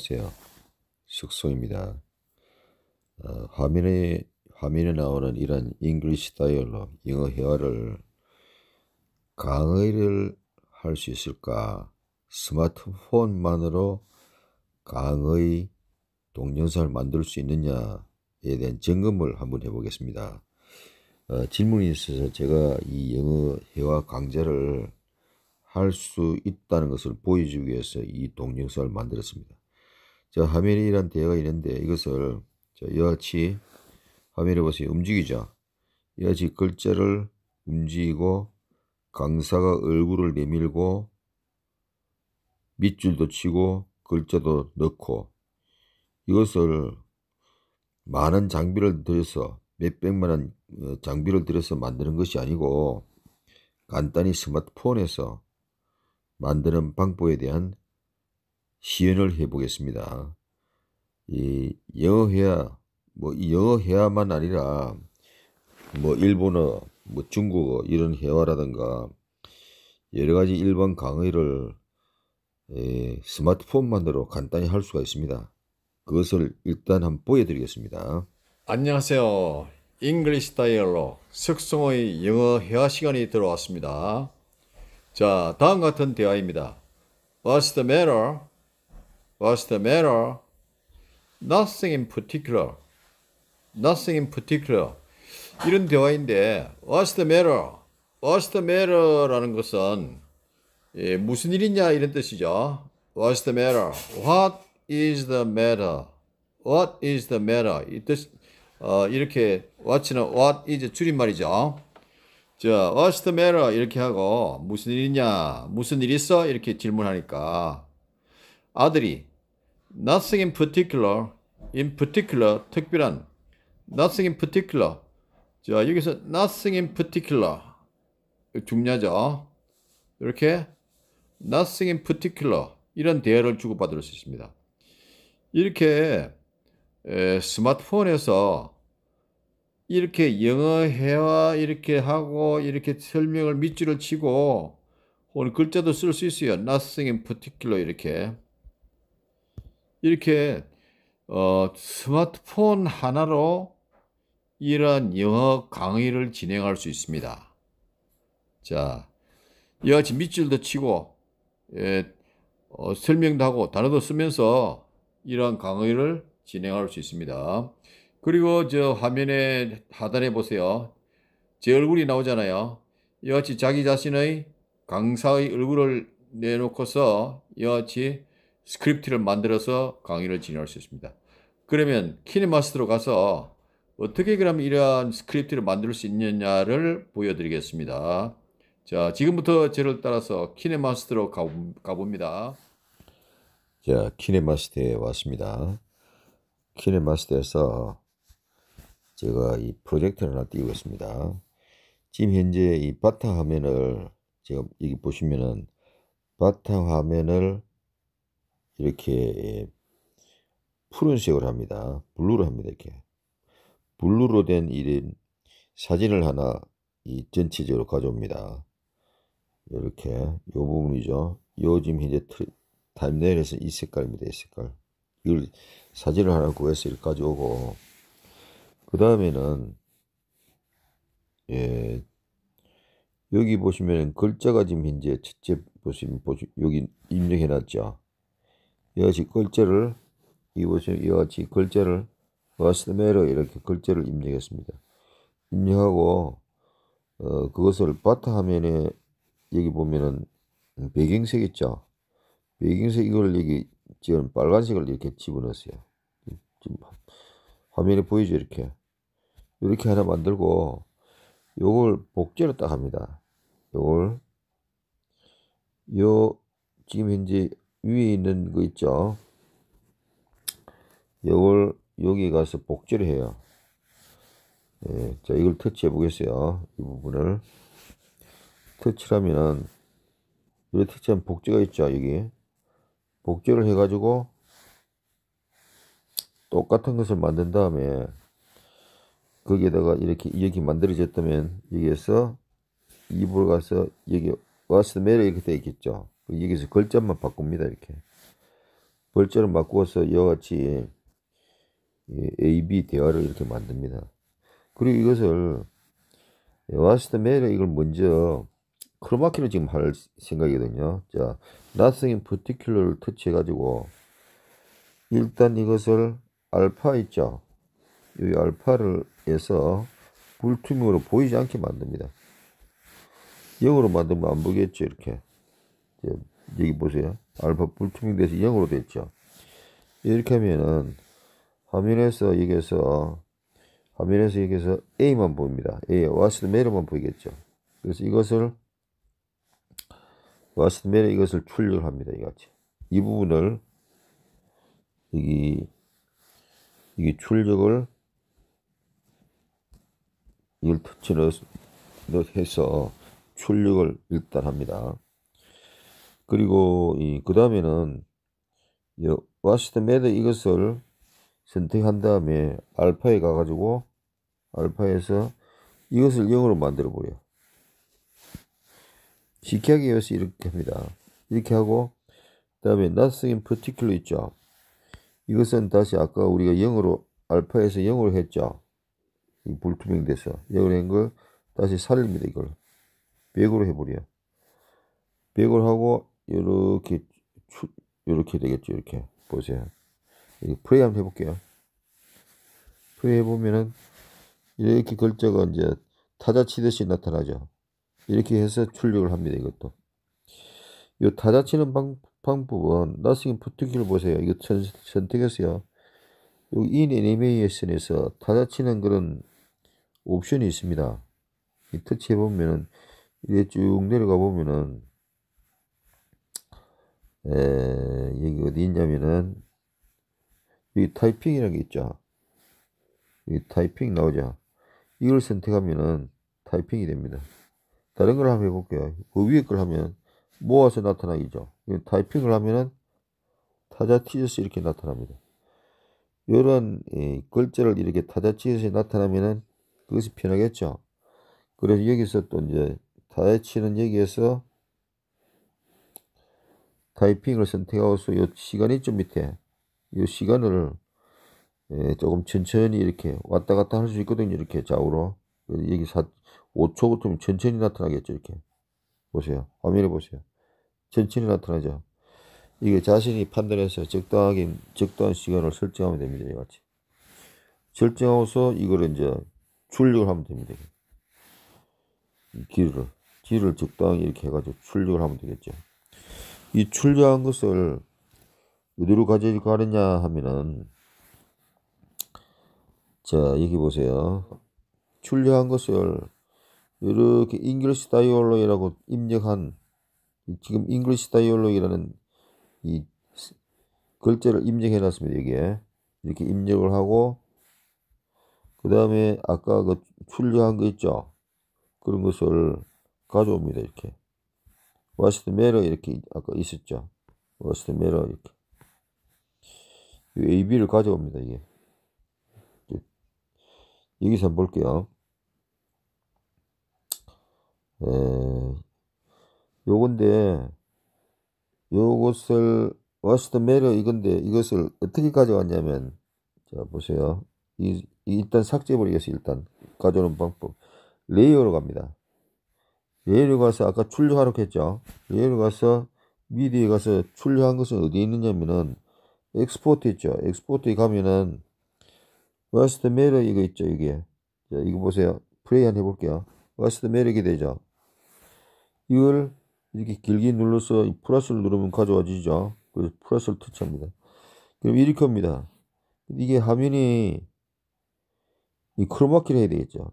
안녕하세요. 숙소입니다. 어, 화면에 화면에 나오는 이런 잉글리시 다이얼로 영어 회화를 강의를 할 수 있을까? 스마트폰만으로 강의 동영상을 만들 수 있느냐에 대한 점검을 한번 해보겠습니다. 어, 질문이 있어서 제가 이 영어 회화 강좌를 할 수 있다는 것을 보여주기 위해서 이 동영상을 만들었습니다. 자, 하멜이란 대가 있는데 이것을 자, 여하치 하멜을 보세요. 움직이죠. 여하치 글자를 움직이고 강사가 얼굴을 내밀고 밑줄도 치고 글자도 넣고 이것을 많은 장비를 들여서 몇백만 원 어, 장비를 들여서 만드는 것이 아니고 간단히 스마트폰에서 만드는 방법에 대한 시연을 해보겠습니다. 이영해야뭐영해야만 아니라 뭐 일본어, 뭐 중국어 이런 해화라든가 여러 가지 일반 강의를 예, 스마트폰만으로 간단히 할 수가 있습니다. 그것을 일단 한번 보여드리겠습니다. 안녕하세요. 잉글리시 다이얼로 숙성의 영어 회화 시간이 들어왔습니다. 자, 다음 같은 대화입니다. What's the matter? What's the matter? Nothing in particular. Nothing in particular. 이런 대화인데 What's the matter? What's the matter라는 것은 예, 무슨 일이냐 이런 뜻이죠. What's the matter? What is the matter? What is the matter? 이 뜻, 어, 이렇게 what는 what is 줄임말이죠. 자, what's the matter? 이렇게 하고 무슨 일이냐? 무슨 일 있어? 이렇게 질문하니까 아들이 nothing in particular, in particular, 특별한, nothing in particular. 자, 여기서 nothing in particular. 중요하죠. 이렇게 nothing in particular. 이런 대화를 주고받을 수 있습니다. 이렇게 에, 스마트폰에서 이렇게 영어 회화 이렇게 하고 이렇게 설명을 밑줄을 치고 혹은 글자도 쓸 수 있어요. nothing in particular 이렇게. 이렇게 어, 스마트폰 하나로 이러한 영어 강의를 진행할 수 있습니다. 자, 이같이 밑줄도 치고 예, 어, 설명도 하고 단어도 쓰면서 이러한 강의를 진행할 수 있습니다. 그리고 저 화면에 하단에 보세요. 제 얼굴이 나오잖아요. 이같이 자기 자신의 강사의 얼굴을 내놓고서 이같이 스크립트를 만들어서 강의를 진행할 수 있습니다. 그러면 키네마스터로 가서 어떻게 그럼 이러한 스크립트를 만들 수 있느냐를 보여드리겠습니다. 자, 지금부터 저를 따라서 키네마스터로 가봅니다. 자, 키네마스터에 왔습니다. 키네마스터에서 제가 이 프로젝트를 하나 띄우고 있습니다. 지금 현재 이 바탕화면을 제가 여기 보시면은 바탕화면을 이렇게 예, 푸른색을 합니다. 블루로 합니다. 이렇게 블루로 된 이런 사진을 하나 이 전체적으로 가져옵니다. 이렇게 요 부분이죠. 요 지금 현재 타임라인에서 이 색깔입니다. 이 색깔. 이걸 사진을 하나 구해서 이렇게 가져오고 그 다음에는 예 여기 보시면 글자가 지금 현재 첫째 보시면 보시 여기 입력해 놨죠. 여지 글자를 이 보시면 이와 같이 글자를 와스메로 이렇게 글자를 입력했습니다. 입력하고 어, 그것을 바탕화면에 여기 보면은 배경색 있죠. 배경색 이걸 여기 지금 빨간색을 이렇게 집어넣었어요. 지금 화면에 보이죠 이렇게 이렇게 하나 만들고 요걸 복제를 딱 합니다. 요걸 요 지금 현재 위에 있는 거 있죠. 이걸 여기 가서 복제를 해요. 예, 자, 이걸 터치해 보겠어요. 이 부분을. 터치를 하면은, 여기 터치하면 복제가 있죠, 여기. 복제를 해가지고, 똑같은 것을 만든 다음에, 거기에다가 이렇게, 이렇게 만들어졌다면, 여기에서, 이불 가서, 여기, 왔스 메일 이렇게 되어 있겠죠. 여기서 글자만 바꿉니다. 이렇게. 글자를 바꾸어서 이와 같이 A, B 대화를 이렇게 만듭니다. 그리고 이것을 와스트 메일에 이걸 먼저 크로마키를 지금 할 생각이거든요. 자, nothing in particular를 터치해가지고 일단 이것을 알파 있죠. 이 알파를 해서 불투명으로 보이지 않게 만듭니다. 영으로 만들면 안 보겠죠, 이렇게. 여기 보세요. 알파 불투명 돼서 0으로 됐죠. 이렇게 하면은 화면에서 여기서 화면에서 여기서 A만 보입니다. A 와스드 메르만 보이겠죠. 그래서 이것을 와스드 메르 이것을 출력 합니다. 이같이 이 부분을 여기 이게 출력을 이걸 터치를 해서 출력을 일단 합니다. 그리고 이그 다음에는 와시드 매드 이것을 선택한 다음에 알파에 가가지고 알파에서 이것을 0으로 만들어 버려. 시키하기 위해서 이렇게 합니다. 이렇게 하고 그 다음에 nothing in particular 있죠. 이것은 다시 아까 우리가 0으로 알파에서 0으로 했죠. 이 불투명 돼서 0으로 한 걸 다시 살립니다. 이걸 100으로 해버려. 100으로 하고 이렇게 이렇게 되겠죠. 이렇게 보세요. 프레이 한번 해볼게요. 프레이 해보면은 이렇게 글자가 이제 타자 치듯이 나타나죠. 이렇게 해서 출력을 합니다. 이것도. 이 타자 치는 방, 방법은 나스긴 부트기를 보세요. 이거 선, 선택했어요. 여기 인 애니메이션에서 타자 치는 그런 옵션이 있습니다. 이 터치해보면은 이게 쭉 내려가 보면은 에, 예, 여기 어디 있냐면은 여기 타이핑이라는 게 있죠. 여기 타이핑 나오죠. 이걸 선택하면은 타이핑이 됩니다. 다른 걸 한번 해볼게요. 그 위에 걸 하면 모아서 나타나기죠. 타이핑을 하면은 타자 티저스 이렇게 나타납니다. 요런 예, 글자를 이렇게 타자 티저스에 나타나면은 그것이 편하겠죠. 그래서 여기서 또 이제 타자 치는 여기에서 타이핑을 선택하고서 요 시간이 좀 밑에 요 시간을 예, 조금 천천히 이렇게 왔다 갔다 할 수 있거든요. 이렇게 좌우로. 여기 4, 5초부터 천천히 나타나겠죠. 이렇게. 보세요. 화면에 보세요. 천천히 나타나죠. 이게 자신이 판단해서 적당하게, 적당한 시간을 설정하면 됩니다. 이같이. 설정하고서 이걸 이제 출력을 하면 됩니다. 길을. 길을 적당히 이렇게 해가지고 출력을 하면 되겠죠. 이 출려한 것을 어디로 가져가느냐 하면은 자 여기 보세요. 출려한 것을 이렇게 잉글리시 다이올로이라고 입력한 지금 잉글리시 다이올로이라는 이 글자를 입력해 놨습니다. 여기에 이렇게 입력을 하고 그 다음에 아까 그 출력한 거 있죠? 그런 것을 가져옵니다. 이렇게 was the matter 이렇게 아까 있었죠. was the matter 이렇게. AB를 가져옵니다, 이게. 여기서 한번 볼게요. 에, 요건데, 요것을, what's the matter 이건데, 이것을 어떻게 가져왔냐면, 자, 보세요. 이, 일단 삭제해버리겠어요, 일단. 가져오는 방법. 레이어로 갑니다. 예로 가서 아까 출루하라 했죠. 예로 가서 미디에 가서 출루한 것은 어디에 있느냐면은 엑스포트 있죠. 엑스포트에 가면은 웨스트 메력 이거 있죠. 이게 자, 이거 보세요. 플레이 한 해볼게요. 웨스트 메력이 되죠. 이걸 이렇게 길게 눌러서 플러스를 누르면 가져와지죠. 그래서 플러스를 터치합니다. 그럼 이렇게 합니다. 이게 화면이 이 크로마키를 해야 되겠죠.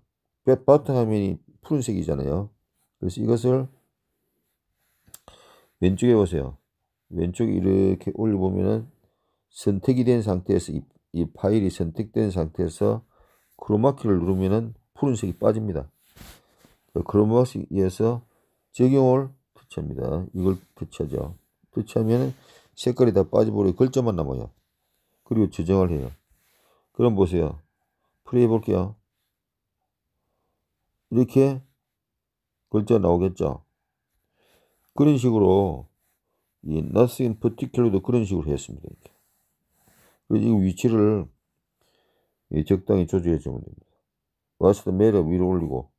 바트 화면이 푸른색이잖아요. 그래서 이것을 왼쪽에 보세요. 왼쪽 이렇게 올려보면은 선택이 된 상태에서 이, 이 파일이 선택된 상태에서 크로마키를 누르면은 푸른색이 빠집니다. 그 크로마키에서 적용을 터치합니다. 이걸 터치하죠. 터치하면 색깔이 다빠져버려고 글자만 남아요. 그리고 조정을 해요. 그럼 보세요. 플레이 해볼게요. 이렇게 글자 나오겠죠. 그런 식으로 이 nothing particular도 그런 식으로 했습니다. 이렇게. 그래서 이 위치를 적당히 조절해 주면 됩니다. what's the matter 위로 올리고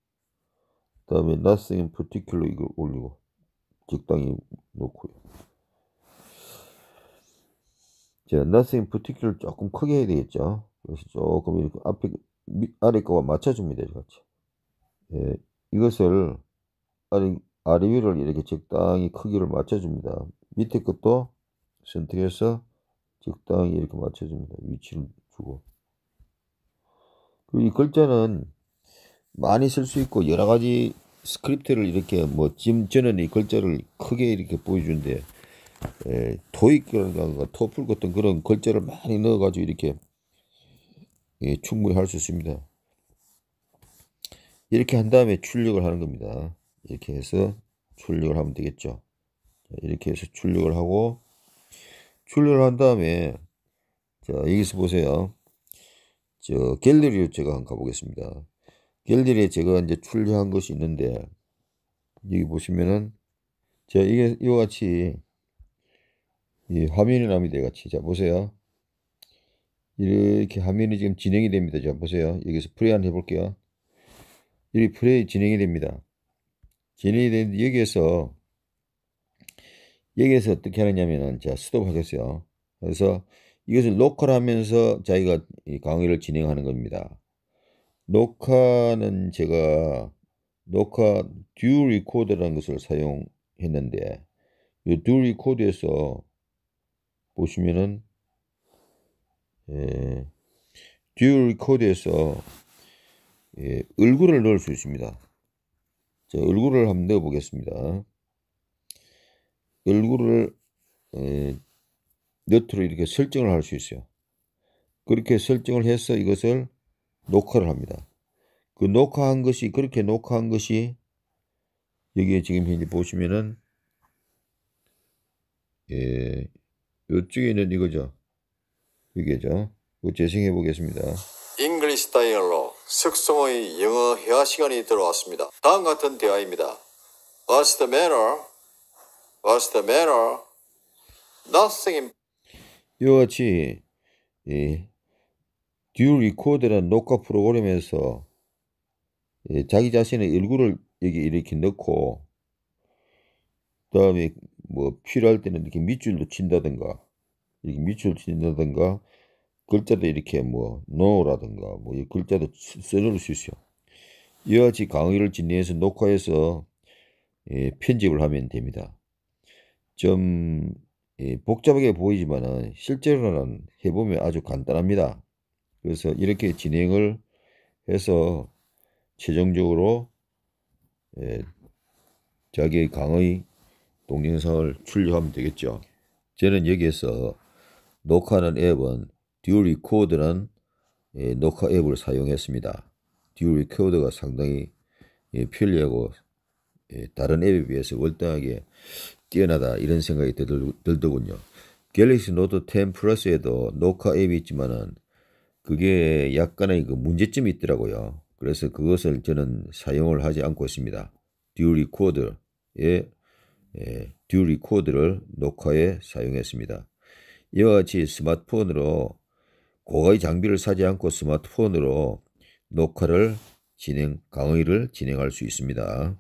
그 다음에 nothing in particular 이걸 올리고 적당히 놓고요. 자, nothing in particular 조금 크게 해야 되겠죠. 그래서 조금 이렇게 앞에 아래 거와 맞춰줍니다. 이같이. 예, 이것을 아래, 아래 위를 이렇게 적당히 크기를 맞춰줍니다. 밑에 것도 선택해서 적당히 이렇게 맞춰줍니다. 위치를 주고. 그리고 이 글자는 많이 쓸 수 있고 여러 가지 스크립트를 이렇게 뭐 지금 저는 이 글자를 크게 이렇게 보여주는데 에, 도입 그런가 뭐 토플 같은 그런 글자를 많이 넣어가지고 이렇게 예, 충분히 할 수 있습니다. 이렇게 한 다음에 출력을 하는 겁니다. 이렇게 해서 출력을 하면 되겠죠. 이렇게 해서 출력을 하고 출력을 한 다음에 자 여기서 보세요. 저 갤러리로 제가 한번 가보겠습니다. 갤러리에 제가 이제 출력한 것이 있는데 여기 보시면은 자 이게 이와 같이 이 화면이 나옵니다 같이 자 보세요. 이렇게 화면이 지금 진행이 됩니다. 자 보세요. 여기서 프레이 한번 해볼게요. 이렇게 플레이 진행이 됩니다. 진행이 되는데 여기에서 여기에서 어떻게 하느냐면은 자 스톱하겠어요. 그래서 이것을 녹화하면서 자기가 강의를 진행하는 겁니다. 녹화는 제가 녹화 듀얼 리코더라는 것을 사용했는데 이듀 얼 리코더에서 보시면은 예, 듀 리코더에서 예, 얼굴을 넣을 수 있습니다. 자, 얼굴을 한번 내어 보겠습니다. 얼굴을 에, 너트로 이렇게 설정을 할 수 있어요. 그렇게 설정을 해서 이것을 녹화를 합니다. 그 녹화한 것이 그렇게 녹화한 것이 여기에 지금 현재 보시면은 예, 요쪽에 있는 이거죠. 이게죠. 재생해 보겠습니다. English Dialog 숙성의 영어 회화 시간이 들어왔습니다. 다음 같은 대화입니다. What's the matter? What's the matter? Nothing. 이와 같이 예, 듀얼 리코드는 녹화 프로그램에서 예, 자기 자신의 얼굴을 여기 이렇게 넣고 그다음에 뭐 필요할 때는 이렇게 밑줄로 친다든가 이렇게 밑줄 친다든가 글자도 이렇게 뭐노라든가뭐이 글자도 써줄 수 있어요. 이와 같이 강의를 진행해서 녹화해서 예, 편집을 하면 됩니다. 좀 예, 복잡하게 보이지만은 실제로는 해보면 아주 간단합니다. 그래서 이렇게 진행을 해서 최종적으로 예, 자기 강의 동영상을 출력하면 되겠죠. 저는 여기에서 녹화하는 앱은 듀얼 리코더는 예, 녹화 앱을 사용했습니다. 듀얼 리코더가 상당히 예, 편리하고 예, 다른 앱에 비해서 월등하게 뛰어나다 이런 생각이 들, 더군요 갤럭시 노트 10 플러스에도 녹화 앱이 있지만은 그게 약간의 그 문제점이 있더라고요. 그래서 그것을 저는 사용을 하지 않고 있습니다. 듀얼 리코더의 예, 듀얼 예, 리코더를 녹화에 사용했습니다. 이와 같이 스마트폰으로 고가의 장비를 사지 않고 스마트폰으로 녹화를 진행, 강의를 진행할 수 있습니다.